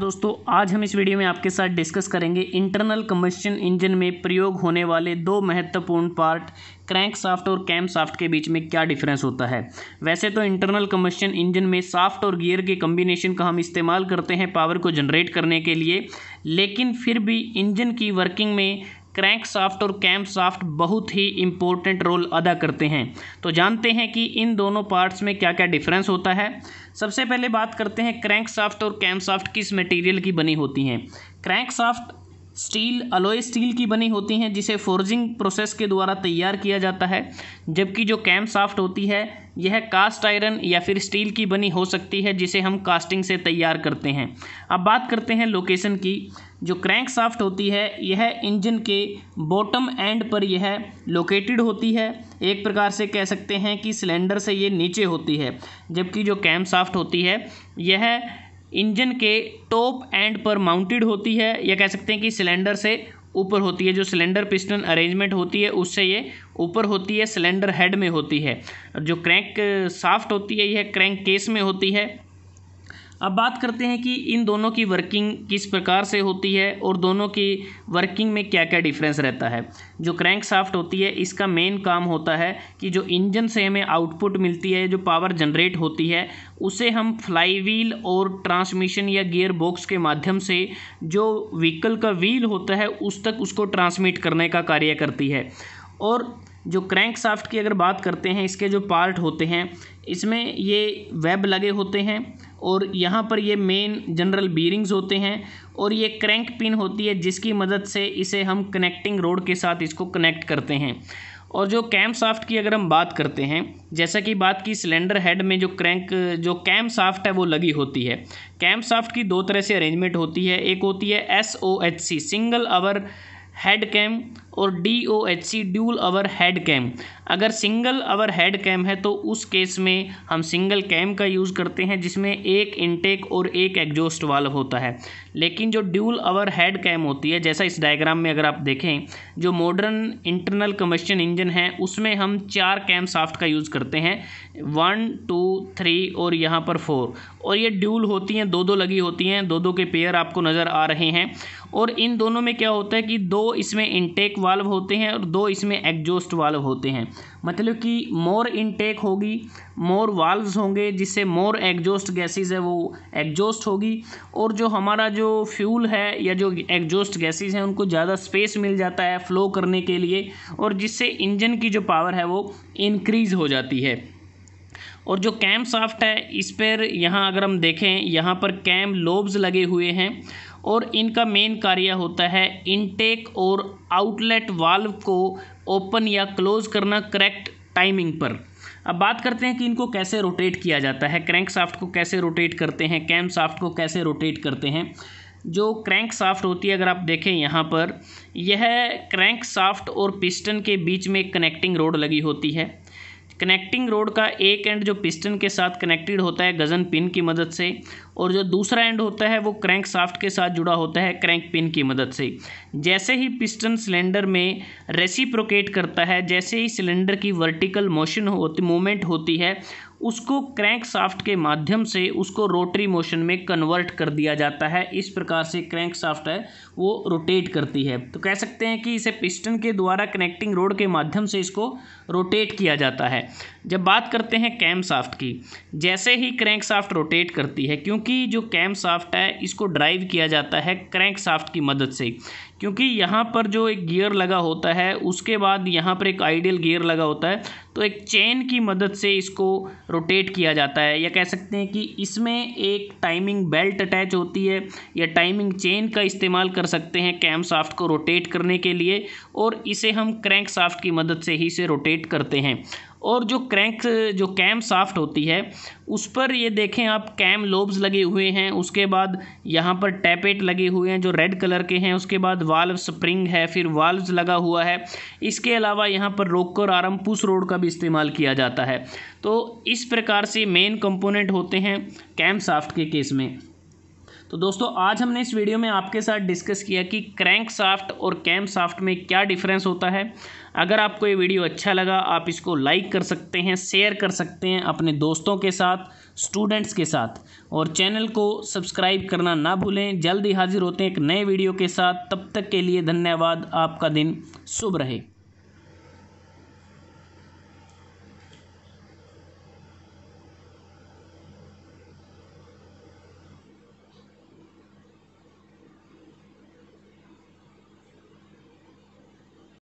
दोस्तों आज हम इस वीडियो में आपके साथ डिस्कस करेंगे इंटरनल कम्बस्टन इंजन में प्रयोग होने वाले दो महत्वपूर्ण पार्ट क्रैंक साफ्ट और कैम साफ्ट के बीच में क्या डिफरेंस होता है वैसे तो इंटरनल कम्बस्टन इंजन में साफ्ट और गियर के कम्बिनेशन का हम इस्तेमाल करते हैं पावर को जनरेट करने के लिए लेकिन फिर भी इंजन की वर्किंग में क्रैंक साफ्ट और कैम साफ्ट बहुत ही इम्पोर्टेंट रोल अदा करते हैं तो जानते हैं कि इन दोनों पार्ट्स में क्या क्या डिफरेंस होता है सबसे पहले बात करते हैं क्रैंक साफ्ट और कैम साफ्ट किस मटेरियल की बनी होती हैं crank shaft steel alloy steel की बनी होती हैं जिसे फोर्जिंग प्रोसेस के द्वारा तैयार किया जाता है जबकि जो कैम साफ्ट होती है यह कास्ट आयरन या फिर स्टील की बनी हो सकती है जिसे हम कास्टिंग से तैयार करते हैं अब बात करते हैं लोकेशन की जो क्रैंक साफ्ट होती है यह इंजन के बॉटम एंड पर यह लोकेटेड होती है एक प्रकार से कह सकते हैं कि सिलेंडर से ये नीचे होती है जबकि जो कैम साफ्ट होती है यह इंजन के टॉप एंड पर माउंटेड होती है या कह सकते हैं कि सिलेंडर से ऊपर होती है जो सिलेंडर पिस्टन अरेंजमेंट होती है उससे ये ऊपर होती है सिलेंडर हेड में होती है जो क्रैंक साफ्ट होती है यह क्रैंक केस में होती है अब बात करते हैं कि इन दोनों की वर्किंग किस प्रकार से होती है और दोनों की वर्किंग में क्या क्या डिफरेंस रहता है जो क्रैंक साफ्ट होती है इसका मेन काम होता है कि जो इंजन से हमें आउटपुट मिलती है जो पावर जनरेट होती है उसे हम फ्लाई व्हील और ट्रांसमिशन या गियर बॉक्स के माध्यम से जो व्हीकल का व्हील होता है उस तक उसको ट्रांसमिट करने का कार्य करती है और जो क्रैंक साफ्ट की अगर बात करते हैं इसके जो पार्ट होते हैं इसमें ये वेब लगे होते हैं और यहाँ पर ये मेन जनरल बीरिंग्स होते हैं और ये क्रैंक पिन होती है जिसकी मदद से इसे हम कनेक्टिंग रोड के साथ इसको कनेक्ट करते हैं और जो कैम साफ्ट की अगर हम बात करते हैं जैसा कि बात की सिलेंडर हेड में जो क्रैंक जो कैम साफ्ट है वो लगी होती है कैम साफ्ट की दो तरह से अरेंजमेंट होती है एक होती है S O H C single overhead cam और D O H C dual overhead cam अगर सिंगल अवर हेड कैम है तो उस केस में हम सिंगल कैम का यूज़ करते हैं जिसमें एक इनटेक और एक एग्जॉस्ट वाल्व होता है लेकिन जो ड्यूल अवर हेड कैम होती है जैसा इस डायग्राम में अगर आप देखें जो मॉडर्न इंटरनल कम्बशन इंजन है उसमें हम चार कैम साफ्ट का यूज़ करते हैं वन टू थ्री और यहाँ पर फोर और ये ड्यूल होती हैं दो दो लगी होती हैं दो दो के पेयर आपको नज़र आ रहे हैं और इन दोनों में क्या होता है कि दो इसमें इनटेक वाल्व होते हैं और दो इसमें एग्जोस्ट वाल्व होते हैं मतलब कि मोर इनटेक होगी मोर वाल्व्स होंगे जिससे मोर एग्जॉस्ट गैसेस है वो एग्जॉस्ट होगी और जो हमारा जो फ्यूल है या जो एग्जोस्ट गैसेस हैं उनको ज़्यादा स्पेस मिल जाता है फ्लो करने के लिए और जिससे इंजन की जो पावर है वो इनक्रीज़ हो जाती है और जो कैम साफ्ट है इस पर यहाँ अगर हम देखें यहाँ पर कैम लोब्स लगे हुए हैं और इनका मेन कार्य होता है इनटेक और आउटलेट वाल्व को ओपन या क्लोज करना करेक्ट टाइमिंग पर अब बात करते हैं कि इनको कैसे रोटेट किया जाता है क्रैंक साफ्ट को कैसे रोटेट करते हैं कैम साफ्ट को कैसे रोटेट करते हैं जो क्रैंक साफ्ट होती है अगर आप देखें यहाँ पर यह क्रैंक साफ्ट और पिस्टन के बीच में कनेक्टिंग रोड लगी होती है कनेक्टिंग रोड का एक एंड जो पिस्टन के साथ कनेक्टेड होता है गज़न पिन की मदद से और जो दूसरा एंड होता है वो क्रैंक साफ्ट के साथ जुड़ा होता है क्रैंक पिन की मदद से जैसे ही पिस्टन सिलेंडर में रेसिप्रोकेट करता है जैसे ही सिलेंडर की वर्टिकल मोशन होती मूवमेंट होती है उसको क्रैंक साफ्ट के माध्यम से उसको रोटरी मोशन में कन्वर्ट कर दिया जाता है इस प्रकार से क्रैंक साफ्ट है वो रोटेट करती है तो कह सकते हैं कि इसे पिस्टन के द्वारा कनेक्टिंग रोड के माध्यम से इसको रोटेट किया जाता है जब बात करते हैं कैम साफ्ट की जैसे ही क्रैंक साफ्ट रोटेट करती है क्योंकि जो कैम साफ्ट है इसको ड्राइव किया जाता है क्रैंक साफ्ट की मदद से क्योंकि यहाँ पर जो एक गियर लगा होता है उसके बाद यहाँ पर एक आइडियल गियर लगा होता है तो एक चेन की मदद से इसको रोटेट किया जाता है या कह सकते हैं कि इसमें एक टाइमिंग बेल्ट अटैच होती है या टाइमिंग चेन का इस्तेमाल कर सकते हैं कैम साफ्ट को रोटेट करने के लिए और इसे हम क्रैंक साफ्ट की मदद से ही इसे रोटेट करते हैं और जो क्रैंक जो कैम साफ्ट होती है उस पर ये देखें आप कैम लोब्स लगे हुए हैं उसके बाद यहाँ पर टैपेट लगे हुए हैं जो रेड कलर के हैं उसके बाद वाल्व स्प्रिंग है फिर वाल्व्स लगा हुआ है इसके अलावा यहाँ पर रोकर आराम आरम पुश रोड का भी इस्तेमाल किया जाता है तो इस प्रकार से मेन कंपोनेंट होते हैं कैम साफ्ट के केस में तो दोस्तों आज हमने इस वीडियो में आपके साथ डिस्कस किया कि क्रैंक साफ्ट और कैम साफ्ट में क्या डिफरेंस होता है अगर आपको ये वीडियो अच्छा लगा आप इसको लाइक कर सकते हैं शेयर कर सकते हैं अपने दोस्तों के साथ स्टूडेंट्स के साथ और चैनल को सब्सक्राइब करना ना भूलें जल्द ही हाजिर होते हैं एक नए वीडियो के साथ तब तक के लिए धन्यवाद आपका दिन शुभ रहे